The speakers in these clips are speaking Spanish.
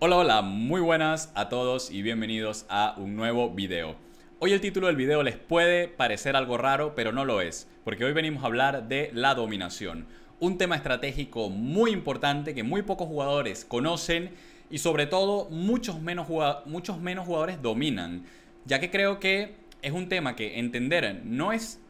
Hola, hola, muy buenas a todos y bienvenidos a un nuevo video. Hoy el título del video les puede parecer algo raro, pero no lo es, porque hoy venimos a hablar de la dominación, un tema estratégico muy importante que muy pocos jugadores conocen y sobre todo muchos menos, muchos menos jugadores dominan, ya que creo que es un tema que entender no es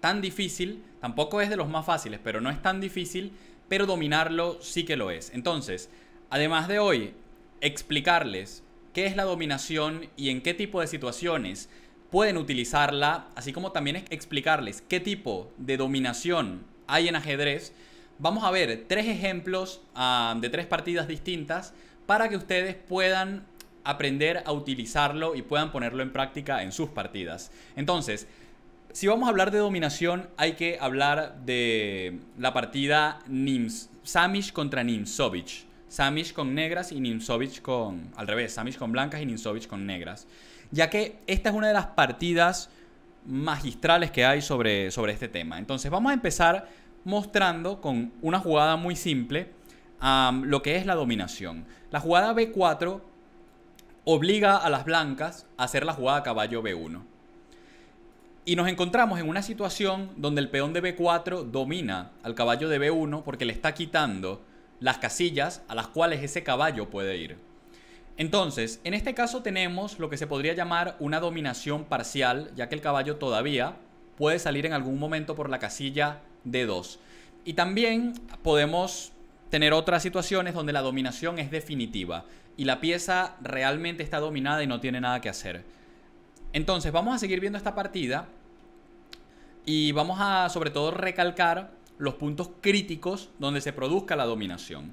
tan difícil, tampoco es de los más fáciles, pero no es tan difícil, pero dominarlo sí que lo es. Entonces, además de hoy, explicarles qué es la dominación y en qué tipo de situaciones pueden utilizarla, así como también explicarles qué tipo de dominación hay en ajedrez, vamos a ver tres ejemplos ah, de tres partidas distintas para que ustedes puedan aprender a utilizarlo y puedan ponerlo en práctica en sus partidas. Entonces, si vamos a hablar de dominación, hay que hablar de la partida Nims Samish contra Nimsovich. Samish con negras y Nimzovich con... Al revés, Samish con blancas y Nimzovich con negras. Ya que esta es una de las partidas magistrales que hay sobre, sobre este tema. Entonces vamos a empezar mostrando con una jugada muy simple lo que es la dominación. La jugada B4 obliga a las blancas a hacer la jugada caballo B1. Y nos encontramos en una situación donde el peón de B4 domina al caballo de B1 porque le está quitando las casillas a las cuales ese caballo puede ir. Entonces, en este caso tenemos lo que se podría llamar una dominación parcial, ya que el caballo todavía puede salir en algún momento por la casilla D2. Y también podemos tener otras situaciones donde la dominación es definitiva y la pieza realmente está dominada y no tiene nada que hacer. Entonces, vamos a seguir viendo esta partida y vamos a sobre todo recalcar los puntos críticos donde se produzca la dominación.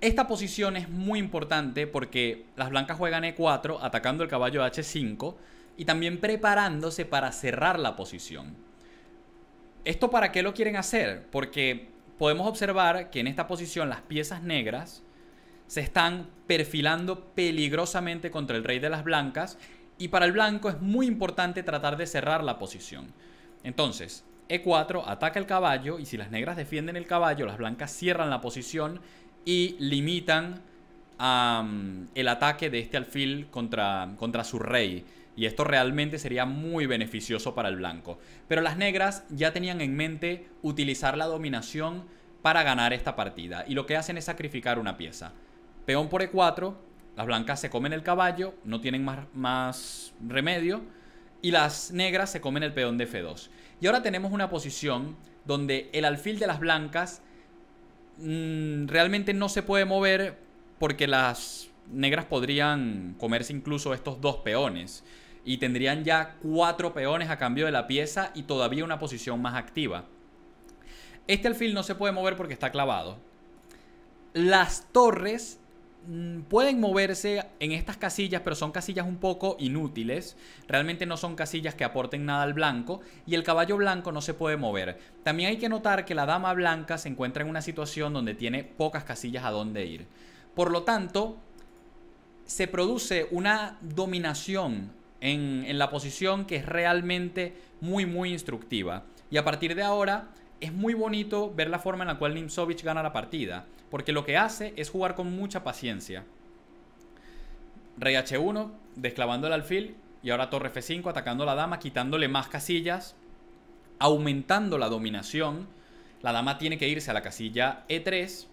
Esta posición es muy importante porque las blancas juegan E4 atacando el caballo H5 y también preparándose para cerrar la posición. ¿Esto para qué lo quieren hacer? Porque podemos observar que en esta posición las piezas negras se están perfilando peligrosamente contra el rey de las blancas y para el blanco es muy importante tratar de cerrar la posición. Entonces, e4, ataca el caballo y si las negras defienden el caballo, las blancas cierran la posición y limitan el ataque de este alfil contra, contra su rey. Y esto realmente sería muy beneficioso para el blanco. Pero las negras ya tenían en mente utilizar la dominación para ganar esta partida. Y lo que hacen es sacrificar una pieza. Peón por E4, las blancas se comen el caballo, no tienen más, más remedio. Y las negras se comen el peón de F2. Y ahora tenemos una posición donde el alfil de las blancas mm, realmente no se puede mover porque las negras podrían comerse incluso estos dos peones. Y tendrían ya cuatro peones a cambio de la pieza y todavía una posición más activa. Este alfil no se puede mover porque está clavado. Las torres Mm, pueden moverse en estas casillas, pero son casillas un poco inútiles. Realmente no son casillas que aporten nada al blanco y el caballo blanco no se puede mover. También hay que notar que la dama blanca se encuentra en una situación donde tiene pocas casillas a donde ir. Por lo tanto, se produce una dominación en, en la posición que es realmente muy, muy instructiva. Y a partir de ahora es muy bonito ver la forma en la cual Nimzovich gana la partida, porque lo que hace es jugar con mucha paciencia. Rey H1, desclavando el alfil, y ahora torre F5, atacando a la dama, quitándole más casillas, aumentando la dominación. La dama tiene que irse a la casilla E3.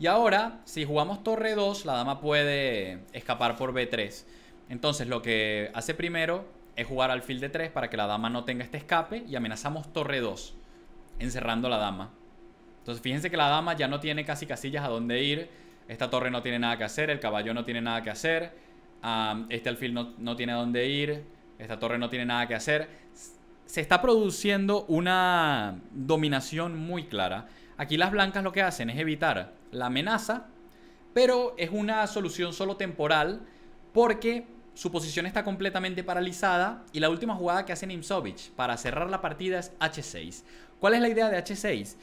Y ahora, si jugamos torre 2, la dama puede escapar por B3. Entonces lo que hace primero es jugar alfil de 3 para que la dama no tenga este escape y amenazamos torre 2 encerrando a la dama. Entonces fíjense que la dama ya no tiene casi casillas a dónde ir. Esta torre no tiene nada que hacer, el caballo no tiene nada que hacer. este alfil no, tiene a dónde ir. Esta torre no tiene nada que hacer. Se está produciendo una dominación muy clara. Aquí las blancas lo que hacen es evitar la amenaza, pero es una solución solo temporal porque su posición está completamente paralizada y la última jugada que hace Imsovich para cerrar la partida es H6. ¿Cuál es la idea de H6?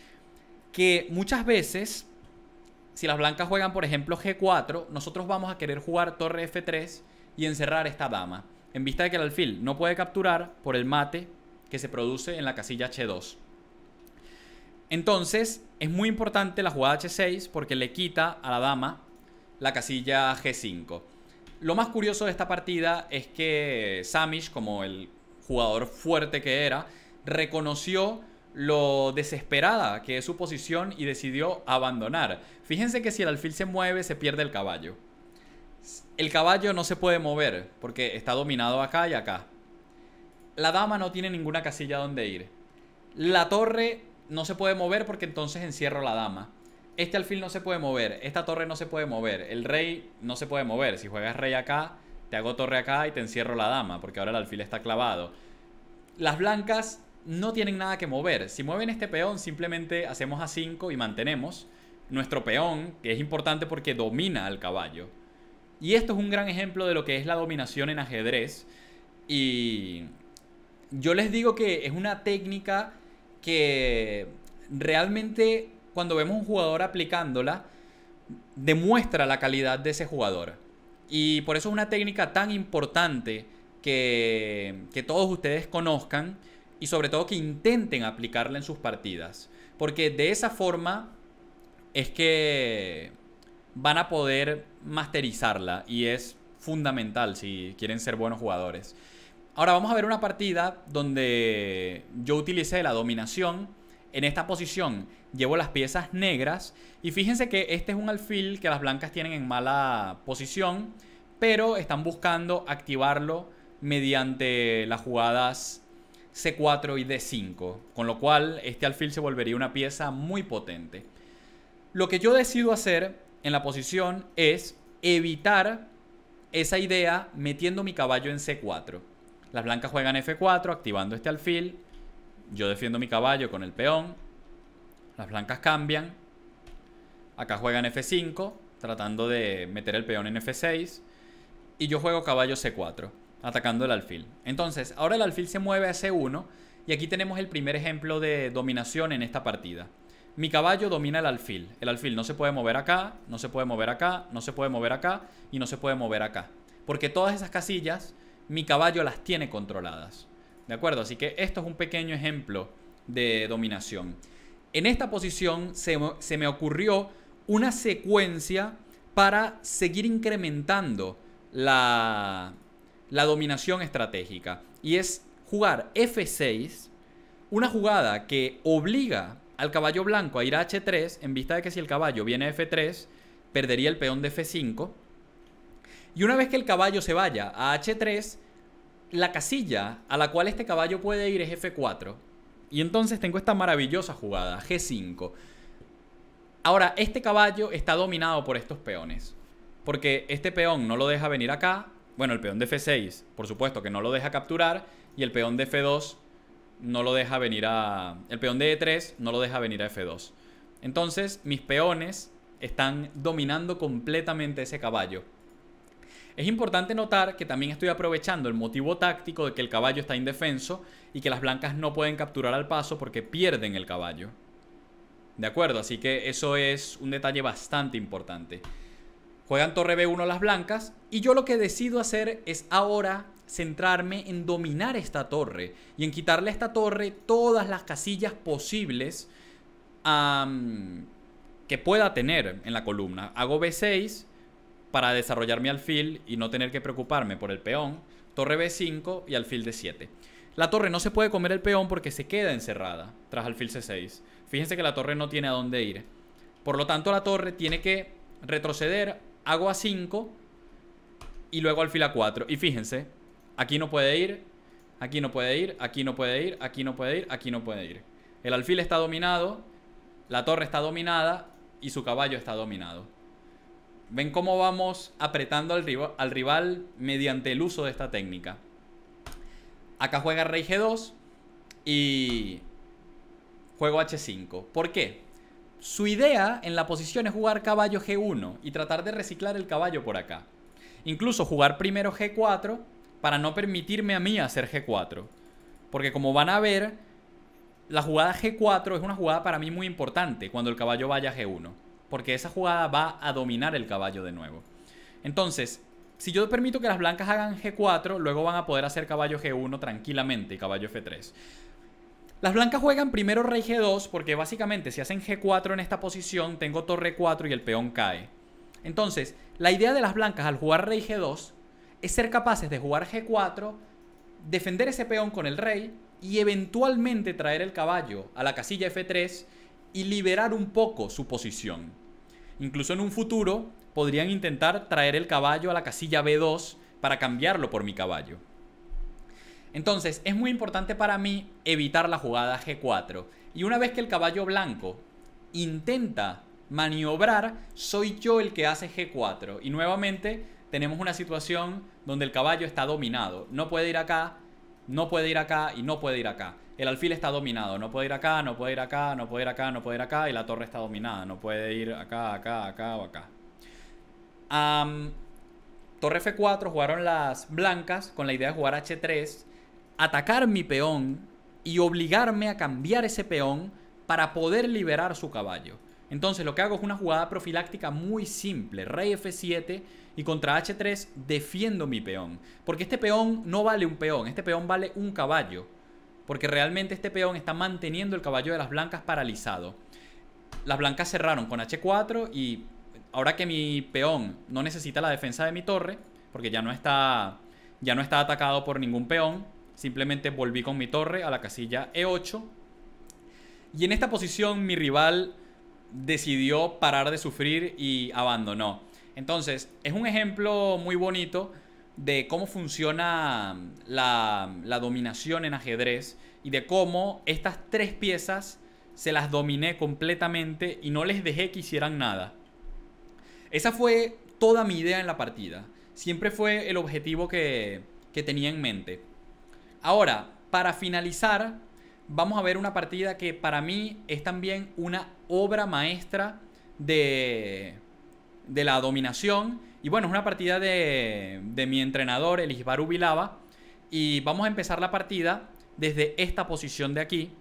Que muchas veces, si las blancas juegan, por ejemplo, G4, nosotros vamos a querer jugar torre F3 y encerrar esta dama, en vista de que el alfil no puede capturar por el mate que se produce en la casilla H2. Entonces, es muy importante la jugada H6 porque le quita a la dama la casilla G5. Lo más curioso de esta partida es que Samish, como el jugador fuerte que era, reconoció lo desesperada que es su posición y decidió abandonar. Fíjense que si el alfil se mueve, se pierde el caballo. El caballo no se puede mover porque está dominado acá y acá. La dama no tiene ninguna casilla donde ir. La torre no se puede mover porque entonces encierro la dama. Este alfil no se puede mover, esta torre no se puede mover, el rey no se puede mover. Si juegas rey acá, te hago torre acá y te encierro la dama porque ahora el alfil está clavado. Las blancas no tienen nada que mover. Si mueven este peón, simplemente hacemos a 5 y mantenemos nuestro peón, que es importante porque domina al caballo. Y esto es un gran ejemplo de lo que es la dominación en ajedrez. Y yo les digo que es una técnica que realmente cuando vemos un jugador aplicándola, demuestra la calidad de ese jugador. Y por eso es una técnica tan importante que, que todos ustedes conozcan y sobre todo que intenten aplicarla en sus partidas. Porque de esa forma es que van a poder masterizarla y es fundamental si quieren ser buenos jugadores. Ahora vamos a ver una partida donde yo utilicé la dominación. En esta posición llevo las piezas negras y fíjense que este es un alfil que las blancas tienen en mala posición, pero están buscando activarlo mediante las jugadas C4 y D5, con lo cual este alfil se volvería una pieza muy potente. Lo que yo decido hacer en la posición es evitar esa idea metiendo mi caballo en C4. Las blancas juegan F4 activando este alfil, yo defiendo mi caballo con el peón, las blancas cambian, acá juegan F5 tratando de meter el peón en F6 y yo juego caballo C4 atacando el alfil. Entonces, ahora el alfil se mueve a C1 y aquí tenemos el primer ejemplo de dominación en esta partida. Mi caballo domina el alfil. El alfil no se puede mover acá, no se puede mover acá, no se puede mover acá y no se puede mover acá. Porque todas esas casillas mi caballo las tiene controladas. ¿De acuerdo? Así que esto es un pequeño ejemplo de dominación. En esta posición se, se me ocurrió una secuencia para seguir incrementando la, la dominación estratégica. Y es jugar F6, una jugada que obliga al caballo blanco a ir a H3, en vista de que si el caballo viene a F3, perdería el peón de F5. Y una vez que el caballo se vaya a H3, la casilla a la cual este caballo puede ir es F4. Y entonces tengo esta maravillosa jugada, G5. Ahora, este caballo está dominado por estos peones. Porque este peón no lo deja venir acá, bueno, el peón de F6, por supuesto que no lo deja capturar. Y el peón de F2 no lo deja venir a... El peón de E3 no lo deja venir a F2. Entonces, mis peones están dominando completamente ese caballo. Es importante notar que también estoy aprovechando el motivo táctico de que el caballo está indefenso y que las blancas no pueden capturar al paso porque pierden el caballo. ¿De acuerdo? Así que eso es un detalle bastante importante. Juegan torre B1 las blancas y yo lo que decido hacer es ahora centrarme en dominar esta torre y en quitarle a esta torre todas las casillas posibles que pueda tener en la columna. Hago B6 para desarrollar mi alfil y no tener que preocuparme por el peón. Torre B5 y alfil D7. La torre no se puede comer el peón porque se queda encerrada tras alfil C6. Fíjense que la torre no tiene a dónde ir. Por lo tanto, la torre tiene que retroceder hago a 5 y luego alfil a 4. Y fíjense, aquí no puede ir, aquí no puede ir, aquí no puede ir, aquí no puede ir, aquí no puede ir. El alfil está dominado, la torre está dominada y su caballo está dominado. Ven cómo vamos apretando al, rival, al rival mediante el uso de esta técnica. Acá juega rey G2 y juego H5. ¿Por qué? Su idea en la posición es jugar caballo G1 y tratar de reciclar el caballo por acá. Incluso jugar primero G4 para no permitirme a mí hacer G4. Porque como van a ver, la jugada G4 es una jugada para mí muy importante cuando el caballo vaya a G1. Porque esa jugada va a dominar el caballo de nuevo. Entonces, si yo permito que las blancas hagan G4, luego van a poder hacer caballo G1 tranquilamente y caballo F3. Las blancas juegan primero rey G2 porque básicamente si hacen G4 en esta posición, tengo torre 4 y el peón cae. Entonces, la idea de las blancas al jugar rey G2 es ser capaces de jugar G4, defender ese peón con el rey y eventualmente traer el caballo a la casilla F3 y liberar un poco su posición. Incluso en un futuro podrían intentar traer el caballo a la casilla B2 para cambiarlo por mi caballo. Entonces, es muy importante para mí evitar la jugada G4. Y una vez que el caballo blanco intenta maniobrar, soy yo el que hace G4. Y nuevamente tenemos una situación donde el caballo está dominado. No puede ir acá, no puede ir acá y no puede ir acá. El alfil está dominado, no puede ir acá, no puede ir acá, no puede ir acá, no puede ir acá y la torre está dominada, no puede ir acá, acá, acá o acá. torre F4 jugaron las blancas con la idea de jugar H3 atacar mi peón y obligarme a cambiar ese peón para poder liberar su caballo. Entonces lo que hago es una jugada profiláctica muy simple, rey f7 y contra h3 defiendo mi peón. Porque este peón no vale un peón, este peón vale un caballo. Porque realmente este peón está manteniendo el caballo de las blancas paralizado. Las blancas cerraron con h4 y ahora que mi peón no necesita la defensa de mi torre, porque ya no está, ya no está atacado por ningún peón, Simplemente volví con mi torre a la casilla E8. Y en esta posición mi rival decidió parar de sufrir y abandonó. Entonces, es un ejemplo muy bonito de cómo funciona mm, mm, la, dominación en ajedrez y de cómo estas tres piezas se las dominé completamente y no les dejé que hicieran nada. Esa fue toda mi idea en la partida. Siempre fue el objetivo que, que tenía en mente. Ahora, para finalizar, vamos a ver una partida que para mí es también una obra maestra de, la dominación. Y bueno, es una partida de, mi entrenador, Elisbaru Ubilava. Y vamos a empezar la partida desde esta posición de aquí.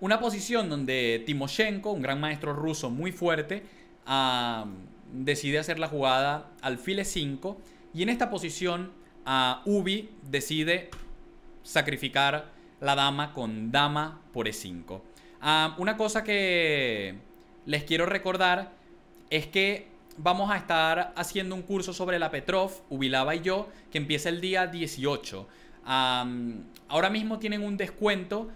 Una posición donde Timoshenko, un gran maestro ruso muy fuerte, ah, decide hacer la jugada al file 5 y en esta posición a ah, Ubi decide sacrificar la dama con dama por E5. Ah, una cosa que les quiero recordar es que vamos a estar haciendo un curso sobre la Petrov, Ubilaba y yo, que empieza el día 18. ahora mismo tienen un descuento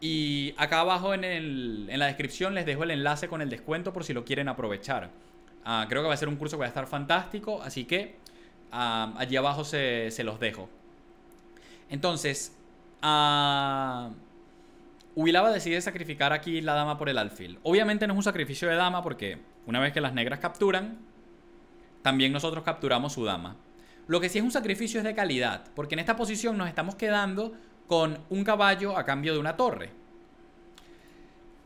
y acá abajo en, la descripción les dejo el enlace con el descuento por si lo quieren aprovechar. Ah, creo que va a ser un curso que va a estar fantástico, así que ah, allí abajo se los dejo. Entonces, ah, Ubilaba decide sacrificar aquí la dama por el alfil. Obviamente no es un sacrificio de dama porque una vez que las negras capturan, también nosotros capturamos su dama. Lo que sí es un sacrificio es de calidad, porque en esta posición nos estamos quedando con un caballo a cambio de una torre.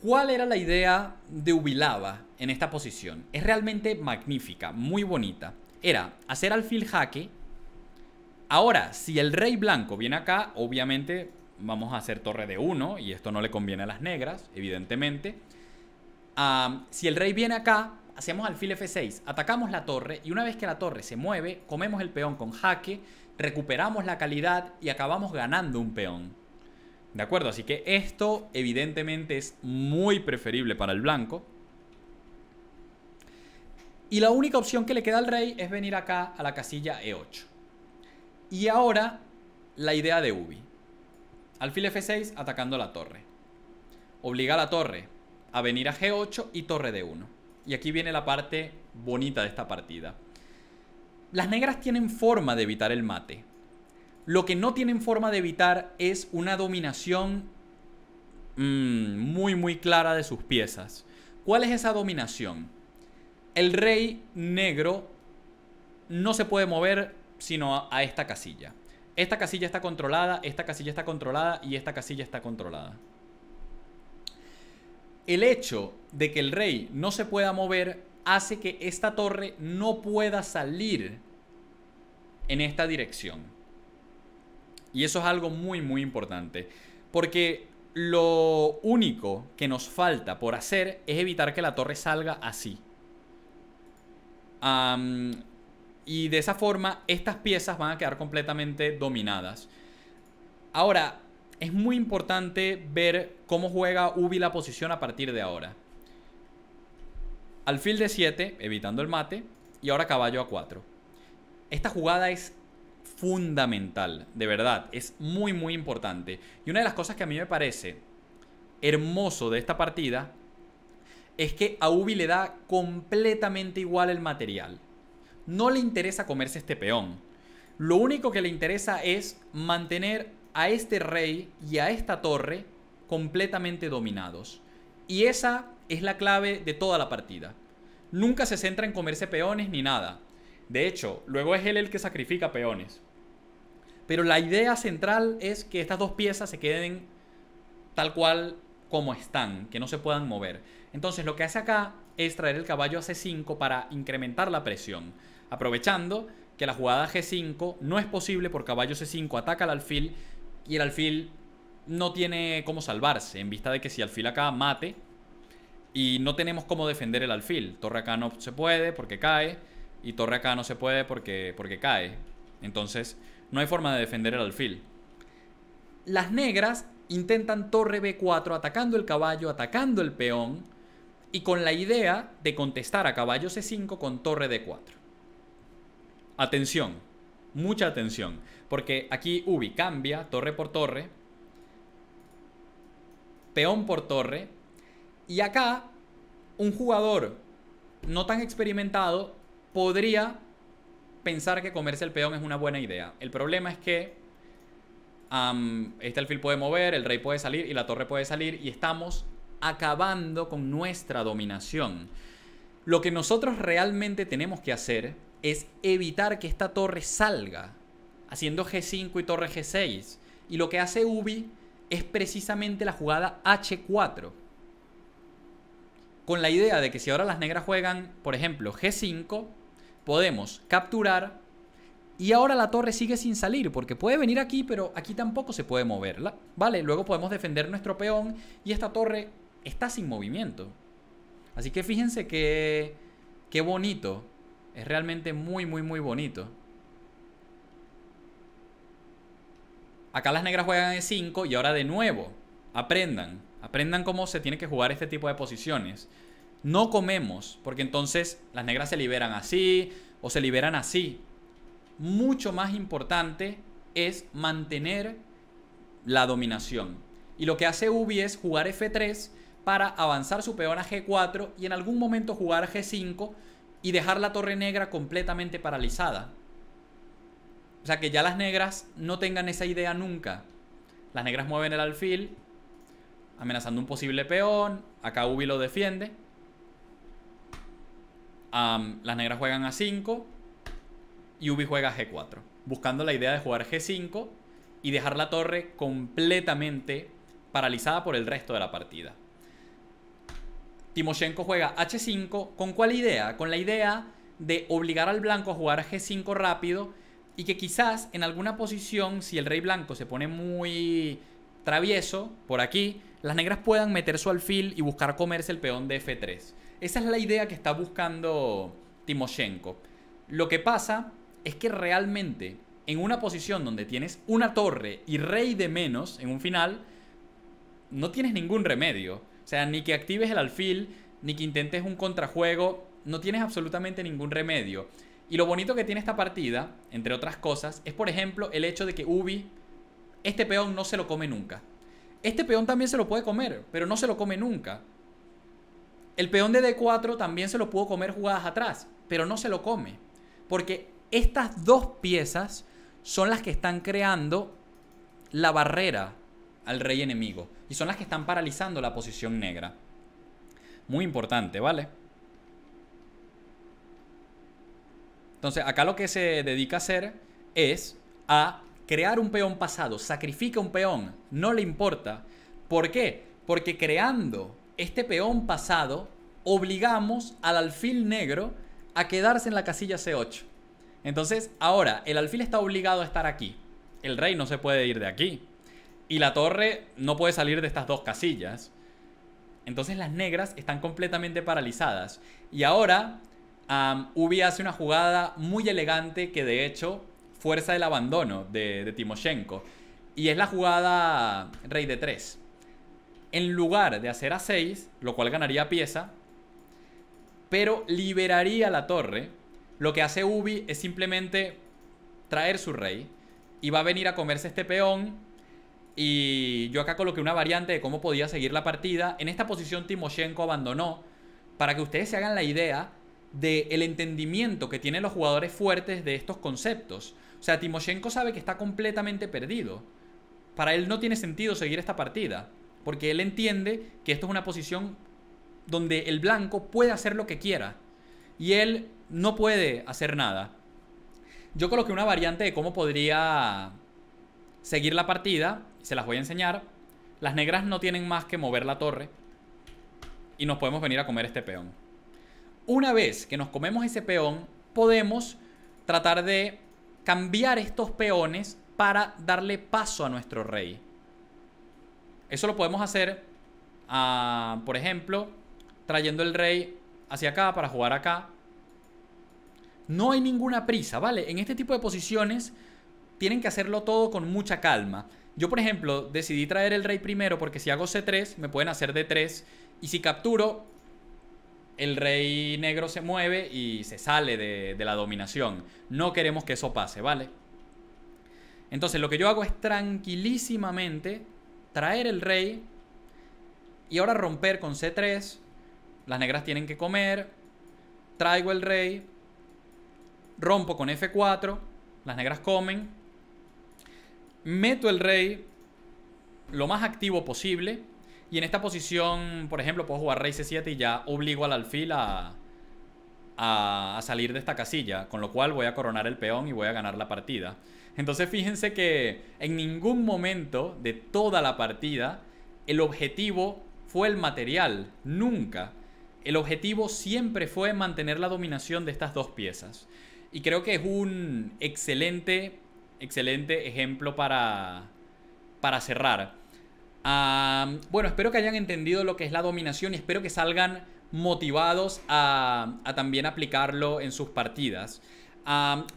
¿Cuál era la idea de Ubilaba en esta posición? Es realmente magnífica, muy bonita. Era hacer alfil jaque Ahora, si el rey blanco viene acá, obviamente vamos a hacer torre de 1 y esto no le conviene a las negras, evidentemente. si el rey viene acá, hacemos alfil F6, atacamos la torre y una vez que la torre se mueve, comemos el peón con jaque, recuperamos la calidad y acabamos ganando un peón. ¿De acuerdo? Así que esto evidentemente es muy preferible para el blanco. Y la única opción que le queda al rey es venir acá a la casilla E8. Y ahora la idea de Ubi. Alfil F6 atacando la torre. Obliga a la torre a venir a G8 y torre D1. Y aquí viene la parte bonita de esta partida. Las negras tienen forma de evitar el mate. Lo que no tienen forma de evitar es una dominación mm, muy muy clara de sus piezas. ¿Cuál es esa dominación? El rey negro no se puede mover sino a esta casilla. Esta casilla está controlada, esta casilla está controlada y esta casilla está controlada. El hecho de que el rey no se pueda mover hace que esta torre no pueda salir en esta dirección. Y eso es algo muy, muy importante. Porque lo único que nos falta por hacer es evitar que la torre salga así. Y de esa forma, estas piezas van a quedar completamente dominadas. Ahora, es muy importante ver cómo juega Ubi la posición a partir de ahora. Alfil de 7, evitando el mate, y ahora caballo a 4. Esta jugada es fundamental, de verdad, es muy muy importante. Y una de las cosas que a mí me parece hermoso de esta partida es que a Ubi le da completamente igual el material no le interesa comerse este peón. Lo único que le interesa es mantener a este rey y a esta torre completamente dominados. Y esa es la clave de toda la partida. Nunca se centra en comerse peones ni nada. De hecho, luego es él el que sacrifica peones. Pero la idea central es que estas dos piezas se queden tal cual como están, que no se puedan mover. Entonces lo que hace acá es traer el caballo a C5 para incrementar la presión aprovechando que la jugada G5 no es posible por caballo C5 ataca al alfil y el alfil no tiene cómo salvarse en vista de que si alfil acá mate y no tenemos cómo defender el alfil. Torre acá no se puede porque cae y torre acá no se puede porque, porque cae. Entonces no hay forma de defender el alfil. Las negras intentan torre B4 atacando el caballo, atacando el peón y con la idea de contestar a caballo C5 con torre D4. Atención, mucha atención, porque aquí Ubi cambia torre por torre, peón por torre, y acá un jugador no tan experimentado podría pensar que comerse el peón es una buena idea. El problema es que este alfil puede mover, el rey puede salir y la torre puede salir y estamos acabando con nuestra dominación. Lo que nosotros realmente tenemos que hacer es evitar que esta torre salga, haciendo G5 y torre G6. Y lo que hace Ubi es precisamente la jugada H4. Con la idea de que si ahora las negras juegan, por ejemplo, G5, podemos capturar. Y ahora la torre sigue sin salir, porque puede venir aquí, pero aquí tampoco se puede moverla. Vale, luego podemos defender nuestro peón y esta torre está sin movimiento. Así que fíjense que... Qué bonito es realmente muy, muy, muy bonito. Acá las negras juegan e 5 y ahora de nuevo. Aprendan. Aprendan cómo se tiene que jugar este tipo de posiciones. No comemos, porque entonces las negras se liberan así o se liberan así. Mucho más importante es mantener la dominación. Y lo que hace Ubi es jugar F3 para avanzar su peón a G4 y en algún momento jugar G5 y dejar la torre negra completamente paralizada. O sea, que ya las negras no tengan esa idea nunca. Las negras mueven el alfil, amenazando un posible peón. Acá Ubi lo defiende. las negras juegan a 5 y Ubi juega a G4. Buscando la idea de jugar G5 y dejar la torre completamente paralizada por el resto de la partida. Timoshenko juega H5, ¿con cuál idea? Con la idea de obligar al blanco a jugar G5 rápido y que quizás en alguna posición, si el rey blanco se pone muy travieso por aquí, las negras puedan meter su alfil y buscar comerse el peón de F3. Esa es la idea que está buscando Timoshenko. Lo que pasa es que realmente en una posición donde tienes una torre y rey de menos en un final, no tienes ningún remedio. O sea, ni que actives el alfil, ni que intentes un contrajuego, no tienes absolutamente ningún remedio. Y lo bonito que tiene esta partida, entre otras cosas, es por ejemplo el hecho de que Ubi, este peón no se lo come nunca. Este peón también se lo puede comer, pero no se lo come nunca. El peón de D4 también se lo pudo comer jugadas atrás, pero no se lo come. Porque estas dos piezas son las que están creando la barrera al rey enemigo. Y son las que están paralizando la posición negra. Muy importante, ¿vale? Entonces, acá lo que se dedica a hacer es a crear un peón pasado. Sacrifica un peón. No le importa. ¿Por qué? Porque creando este peón pasado, obligamos al alfil negro a quedarse en la casilla C8. Entonces, ahora, el alfil está obligado a estar aquí. El rey no se puede ir de aquí. Y la torre no puede salir de estas dos casillas. Entonces las negras están completamente paralizadas. Y ahora Ubi hace una jugada muy elegante que de hecho fuerza el abandono de, de Timoshenko. Y es la jugada rey de 3. En lugar de hacer a 6, lo cual ganaría pieza, pero liberaría la torre, lo que hace Ubi es simplemente traer su rey y va a venir a comerse este peón y yo acá coloqué una variante de cómo podía seguir la partida. En esta posición Timoshenko abandonó para que ustedes se hagan la idea del entendimiento que tienen los jugadores fuertes de estos conceptos. O sea, Timoshenko sabe que está completamente perdido. Para él no tiene sentido seguir esta partida, porque él entiende que esto es una posición donde el blanco puede hacer lo que quiera y él no puede hacer nada. Yo coloqué una variante de cómo podría seguir la partida, se las voy a enseñar. Las negras no tienen más que mover la torre y nos podemos venir a comer este peón. Una vez que nos comemos ese peón, podemos tratar de cambiar estos peones para darle paso a nuestro rey. Eso lo podemos hacer, ah, por ejemplo, trayendo el rey hacia acá para jugar acá. No hay ninguna prisa, ¿vale? En este tipo de posiciones tienen que hacerlo todo con mucha calma. Yo, por ejemplo, decidí traer el rey primero porque si hago C3, me pueden hacer D3. Y si capturo, el rey negro se mueve y se sale de, la dominación. No queremos que eso pase, ¿vale? Entonces lo que yo hago es tranquilísimamente traer el rey y ahora romper con C3. Las negras tienen que comer. Traigo el rey. Rompo con F4. Las negras comen meto el rey lo más activo posible. Y en esta posición, por ejemplo, puedo jugar rey c7 y ya obligo al alfil a, a, salir de esta casilla. Con lo cual voy a coronar el peón y voy a ganar la partida. Entonces fíjense que en ningún momento de toda la partida el objetivo fue el material. Nunca. El objetivo siempre fue mantener la dominación de estas dos piezas. Y creo que es un excelente excelente ejemplo para, cerrar. bueno, espero que hayan entendido lo que es la dominación y espero que salgan motivados a, también aplicarlo en sus partidas.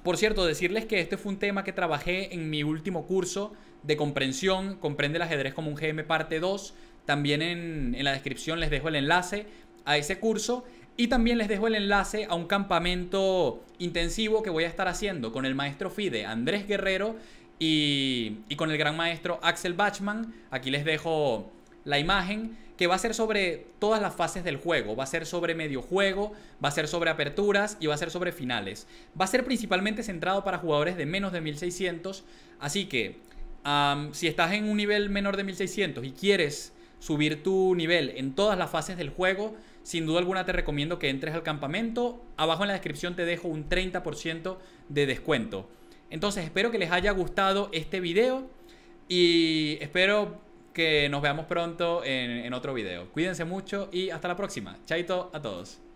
por cierto, decirles que este fue un tema que trabajé en mi último curso de comprensión, comprende el ajedrez como un GM parte 2. También en la descripción les dejo el enlace a ese curso. Y también les dejo el enlace a un campamento intensivo que voy a estar haciendo con el maestro FIDE Andrés Guerrero y, con el gran maestro Axel Bachman. Aquí les dejo la imagen que va a ser sobre todas las fases del juego, va a ser sobre medio juego, va a ser sobre aperturas y va a ser sobre finales. Va a ser principalmente centrado para jugadores de menos de 1600, así que si estás en un nivel menor de 1600 y quieres subir tu nivel en todas las fases del juego, sin duda alguna te recomiendo que entres al campamento. Abajo en la descripción te dejo un 30% de descuento. Entonces espero que les haya gustado este video y espero que nos veamos pronto en, otro video. Cuídense mucho y hasta la próxima. Chaito a todos.